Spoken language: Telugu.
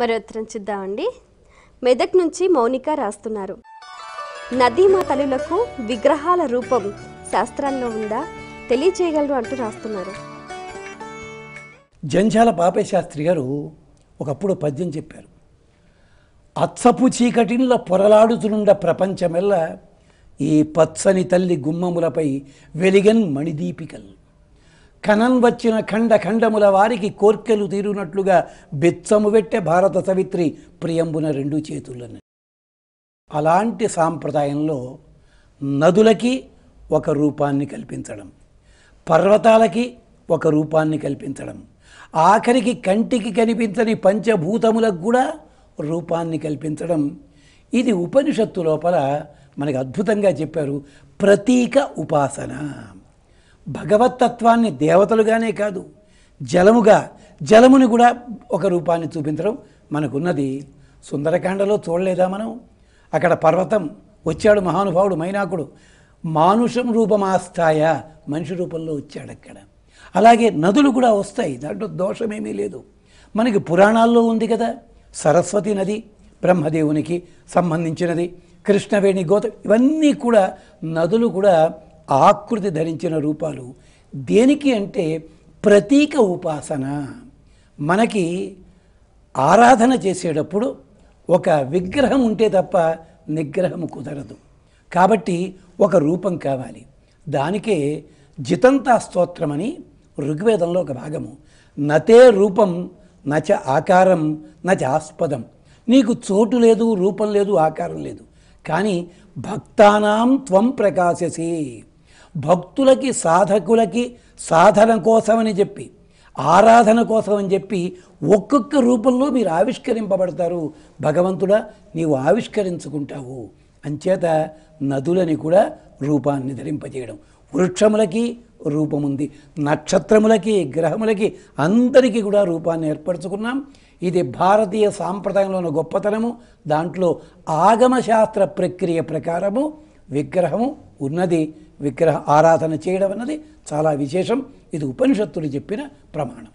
మరి ఉత్తరం చూద్దామండి మెదక్ నుంచి మౌనిక రాస్తున్నారు నదీమా తల్లులకు విగ్రహాల రూపం శాస్త్రాల్లో ఉందా తెలియచేయగలరు అంటూ రాస్తున్నారు జంజాల పాపే శాస్త్రి గారు ఒకప్పుడు పద్యం చెప్పారు అచ్చపు చీకటిల్ల పొరలాడుతునుండ ప్రపంచమెల్ల ఈ పచ్చని తల్లి గుమ్మములపై వెలిగన్ మణిదీపికలు కనన్ వచ్చిన ఖండ ఖండముల వారికి కోర్కెలు తీరునట్లుగా బెచ్చము పెట్టే భారత సవిత్రి ప్రియంబున రెండు చేతులని అలాంటి సాంప్రదాయంలో నదులకి ఒక రూపాన్ని కల్పించడం పర్వతాలకి ఒక రూపాన్ని కల్పించడం ఆఖరికి కంటికి కనిపించని పంచభూతములకు కూడా రూపాన్ని కల్పించడం ఇది ఉపనిషత్తు లోపల మనకు అద్భుతంగా చెప్పారు ప్రతీక ఉపాసన భగవతత్వాన్ని దేవతలుగానే కాదు జలముగా జలముని కూడా ఒక రూపాన్ని చూపించడం మనకున్నది సుందరకాండలో చూడలేదా మనం అక్కడ పర్వతం వచ్చాడు మహానుభావుడు మైనాకుడు మానుషం రూపమాస్థాయ మనిషి రూపంలో వచ్చాడు అక్కడ అలాగే నదులు కూడా వస్తాయి దాంట్లో దోషమేమీ లేదు మనకి పురాణాల్లో ఉంది కదా సరస్వతి నది బ్రహ్మదేవునికి సంబంధించినది కృష్ణవేణి గోత ఇవన్నీ కూడా నదులు కూడా ఆకృతి ధరించిన రూపాలు దేనికి అంటే ప్రతీక ఉపాసన మనకి ఆరాధన చేసేటప్పుడు ఒక విగ్రహం ఉంటే తప్ప నిగ్రహం కుదరదు కాబట్టి ఒక రూపం కావాలి దానికే జితంతా స్తోత్రమని ఋగ్వేదంలో ఒక భాగము నతే రూపం నచ ఆకారం నచ ఆస్పదం నీకు చోటు లేదు రూపం లేదు ఆకారం లేదు కానీ భక్తానాం త్వం ప్రకాశసి భక్తులకి సాధకులకి సాధన కోసమని చెప్పి ఆరాధన కోసం అని చెప్పి ఒక్కొక్క రూపంలో మీరు ఆవిష్కరింపబడతారు భగవంతుడా నీవు ఆవిష్కరించుకుంటావు అంచేత నదులని కూడా రూపాన్ని ధరింపజేయడం వృక్షములకి రూపముంది నక్షత్రములకి గ్రహములకి అందరికీ కూడా రూపాన్ని ఏర్పరచుకున్నాం ఇది భారతీయ సాంప్రదాయంలో ఉన్న గొప్పతనము దాంట్లో ఆగమశాస్త్ర ప్రక్రియ ప్రకారము విగ్రహము ఉన్నది విగ్రహ ఆరాధన చేయడం అన్నది చాలా విశేషం ఇది ఉపనిషత్తులు చెప్పిన ప్రమాణం